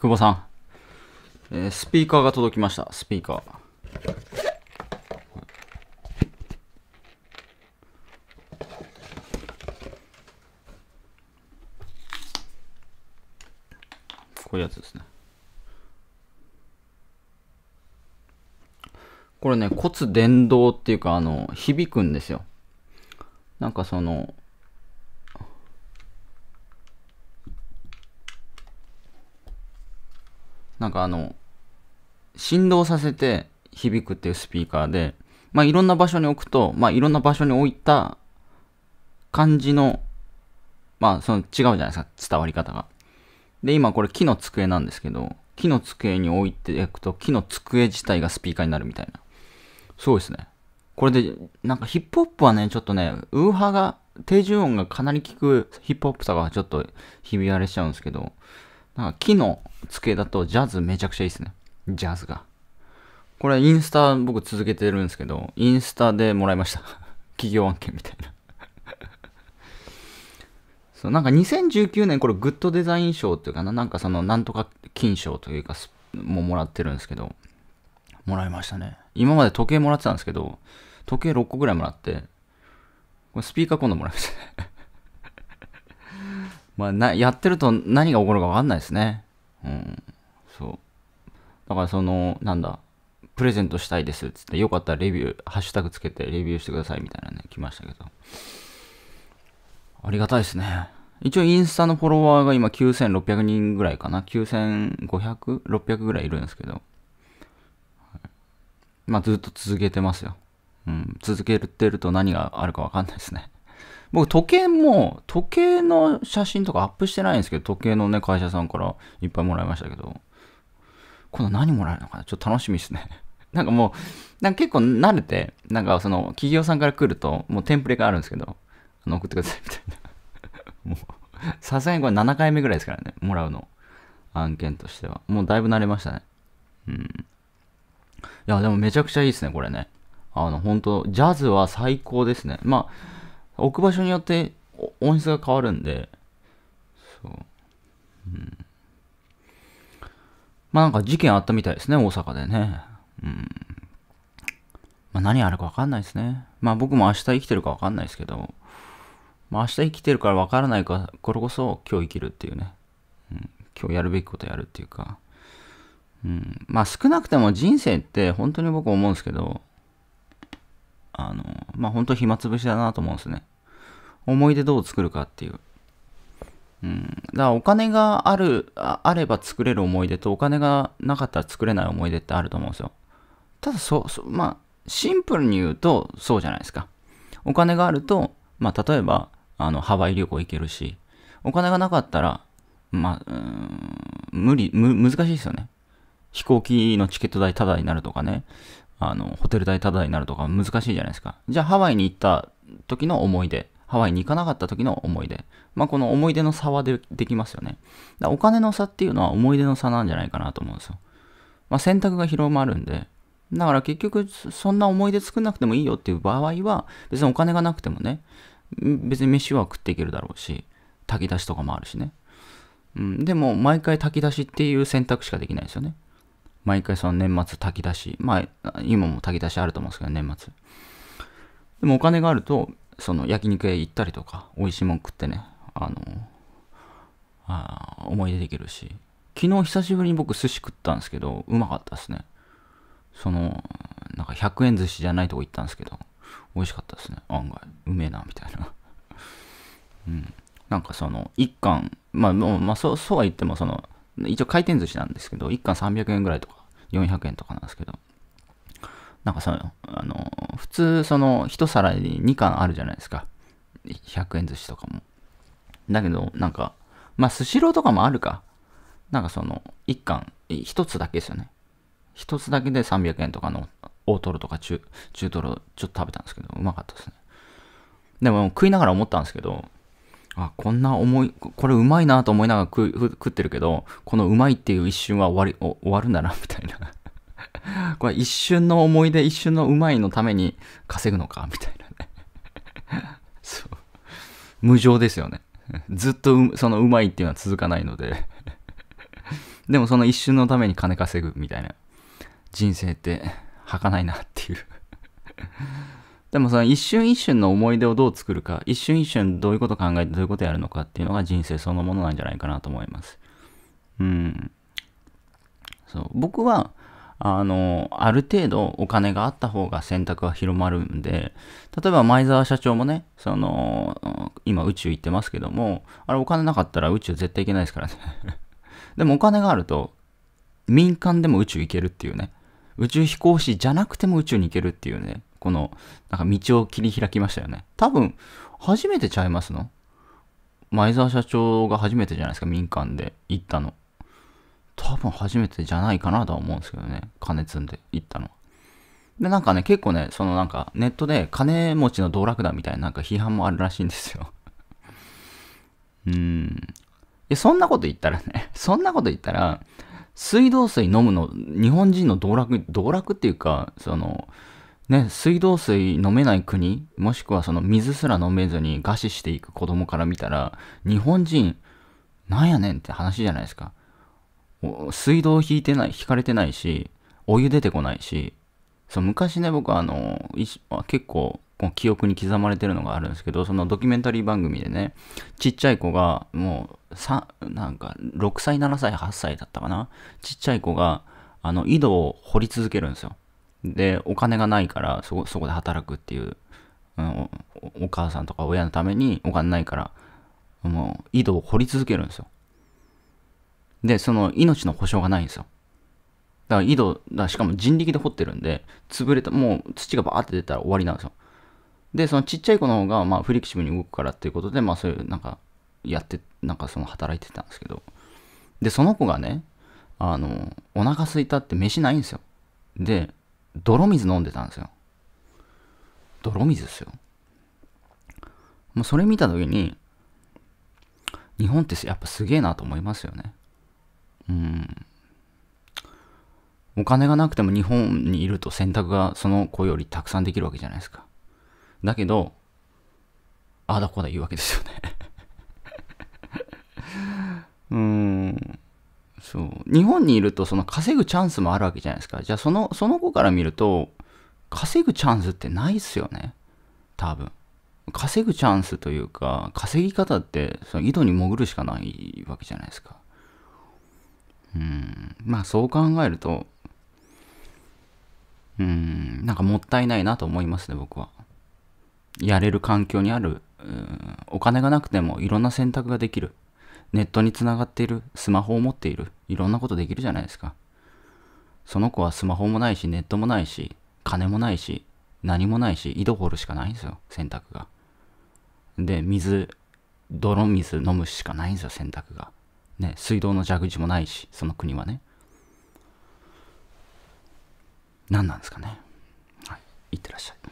久保さん、えー、スピーカーが届きました、スピーカー。こういうやつですね。これね、骨伝導っていうか、あの、響くんですよ。なんかその、なんかあの、振動させて響くっていうスピーカーで、まあいろんな場所に置くと、まあいろんな場所に置いた感じの、まあその違うじゃないですか、伝わり方が。で、今これ木の机なんですけど、木の机に置いていくと木の机自体がスピーカーになるみたいな。そうですね。これで、なんかヒップホップはね、ちょっとね、ウーハが、低重音がかなり効くヒップホップさがちょっとひび割れしちゃうんですけど、なんか木の付けだとジャズめちゃくちゃいいですね。ジャズが。これインスタ僕続けてるんですけど、インスタでもらいました。企業案件みたいな そう、なんか2019年これグッドデザイン賞っていうかな、なんかそのなんとか金賞というか、ももらってるんですけど、もらいましたね。今まで時計もらってたんですけど、時計6個ぐらいもらって、これスピーカー今度もらいましたねまあ、な、やってると何が起こるかわかんないですね。うん。そう。だからその、なんだ、プレゼントしたいですっつって、よかったらレビュー、ハッシュタグつけてレビューしてくださいみたいなね、来ましたけど。ありがたいですね。一応インスタのフォロワーが今9600人ぐらいかな。9500、600ぐらいいるんですけど。まあずっと続けてますよ。うん。続けてると何があるかわかんないですね。僕、時計も、時計の写真とかアップしてないんですけど、時計のね、会社さんからいっぱいもらいましたけど、今度何もらえるのかなちょっと楽しみですね。なんかもう、なんか結構慣れて、なんかその、企業さんから来ると、もうテンプレがあるんですけど、あの、送ってくださいみたいな。もう、さすがにこれ7回目ぐらいですからね、もらうの。案件としては。もうだいぶ慣れましたね。うん。いや、でもめちゃくちゃいいですね、これね。あの、本当ジャズは最高ですね。まあ、置く場所によって音質が変わるんで、そう。うん。まあなんか事件あったみたいですね、大阪でね。うん。まあ何あるかわかんないですね。まあ僕も明日生きてるかわかんないですけど、まあ明日生きてるからわからないから、これこそ今日生きるっていうね。うん。今日やるべきことやるっていうか。うん。まあ少なくても人生って本当に僕思うんですけど、あの、まあ、ほんと暇つぶしだなと思うんですね。思い出どう作るかっていう。うん。だからお金がある、あれば作れる思い出とお金がなかったら作れない思い出ってあると思うんですよ。ただそ、そ、まあ、シンプルに言うとそうじゃないですか。お金があると、まあ、例えば、あの、ハワイ旅行行けるし、お金がなかったら、まあ、無理、む、難しいですよね。飛行機のチケット代タダになるとかね。あの、ホテル代タダになるとか難しいじゃないですか。じゃあハワイに行った時の思い出、ハワイに行かなかった時の思い出。まあ、この思い出の差はでできますよね。だお金の差っていうのは思い出の差なんじゃないかなと思うんですよ。まあ、選択が広まるんで。だから結局、そんな思い出作んなくてもいいよっていう場合は、別にお金がなくてもね、別に飯は食っていけるだろうし、炊き出しとかもあるしね。うん、でも、毎回炊き出しっていう選択しかできないですよね。毎回その年末炊き出し、まあ、今も炊き出しあると思うんですけど、年末。でもお金があると、その焼肉屋行ったりとか、美味しいもん食ってね、あの、あ思い出できるし、昨日久しぶりに僕寿司食ったんですけど、うまかったですね。その、なんか100円寿司じゃないとこ行ったんですけど、美味しかったですね。案外、うめえな、みたいな。うん。なんかその、1貫、まあ、もうまあそう、そうは言っても、その、一応回転寿司なんですけど、1貫300円ぐらいとか400円とかなんですけど。なんかその、あの、普通その1皿に2貫あるじゃないですか。100円寿司とかも。だけど、なんか、まあ、スシローとかもあるか。なんかその、1貫、1つだけですよね。1つだけで300円とかの大トロとか中、中トロちょっと食べたんですけど、うまかったですね。でも食いながら思ったんですけど、あこんな重いこれうまいなと思いながら食食ってるけどこのうまいっていう一瞬は終わり終わるんだなみたいな これ一瞬の思い出一瞬のうまいのために稼ぐのかみたいなね そう無情ですよねずっとそのうまいっていうのは続かないので でもその一瞬のために金稼ぐみたいな人生って儚いなっていうでもその一瞬一瞬の思い出をどう作るか、一瞬一瞬どういうこと考えてどういうことやるのかっていうのが人生そのものなんじゃないかなと思います。うん。そう。僕は、あの、ある程度お金があった方が選択は広まるんで、例えば前澤社長もね、その、今宇宙行ってますけども、あれお金なかったら宇宙絶対行けないですからね でもお金があると、民間でも宇宙行けるっていうね。宇宙飛行士じゃなくても宇宙に行けるっていうね。この、なんか道を切り開きましたよね。多分、初めてちゃいますの前澤社長が初めてじゃないですか、民間で行ったの。多分初めてじゃないかなとは思うんですけどね。金積んで行ったので、なんかね、結構ね、そのなんかネットで金持ちの道楽だみたいななんか批判もあるらしいんですよ。うーん。いや、そんなこと言ったらね、そんなこと言ったら、水道水飲むの、日本人の道楽、道楽っていうか、その、ね、水道水飲めない国、もしくはその水すら飲めずに餓死していく子供から見たら、日本人、なんやねんって話じゃないですか。水道引いてない、引かれてないし、お湯出てこないし、そう、昔ね、僕あの、結構、記憶に刻まれてるのがあるんですけど、そのドキュメンタリー番組でね、ちっちゃい子が、もう、さ、なんか、6歳、7歳、8歳だったかなちっちゃい子が、あの、井戸を掘り続けるんですよ。で、お金がないからそこ、そこで働くっていう、うん、おお母さんとか親のためにお金ないから、もう井戸を掘り続けるんですよ。で、その命の保証がないんですよ。だから井戸、だしかも人力で掘ってるんで、潰れた、もう土がバーって出たら終わりなんですよ。で、そのちっちゃい子の方が、まあ、フレキシブルに動くからっていうことで、まあ、そういう、なんか、やって、なんかその働いてたんですけど。で、その子がね、あの、お腹すいたって飯ないんですよ。で、泥水飲んでたんですよ。泥水ですよ。もうそれ見た時に、日本ってやっぱすげえなと思いますよね。うん。お金がなくても日本にいると選択がその子よりたくさんできるわけじゃないですか。だけど、あだこだ言うわけですよね うーん。そう。日本にいると、その稼ぐチャンスもあるわけじゃないですか。じゃあ、その、その子から見ると、稼ぐチャンスってないっすよね。多分。稼ぐチャンスというか、稼ぎ方って、その井戸に潜るしかないわけじゃないですか。うん。まあ、そう考えると、うん、なんかもったいないなと思いますね、僕は。やれる環境にある、うん、お金がなくてもいろんな選択ができる。ネットにつながっている、スマホを持っている、いろんなことできるじゃないですか。その子はスマホもないし、ネットもないし、金もないし、何もないし、井戸掘るしかないんですよ、洗濯が。で、水、泥水飲むしかないんですよ、洗濯が。ね、水道の蛇口もないし、その国はね。何なんですかね。はい、いってらっしゃい。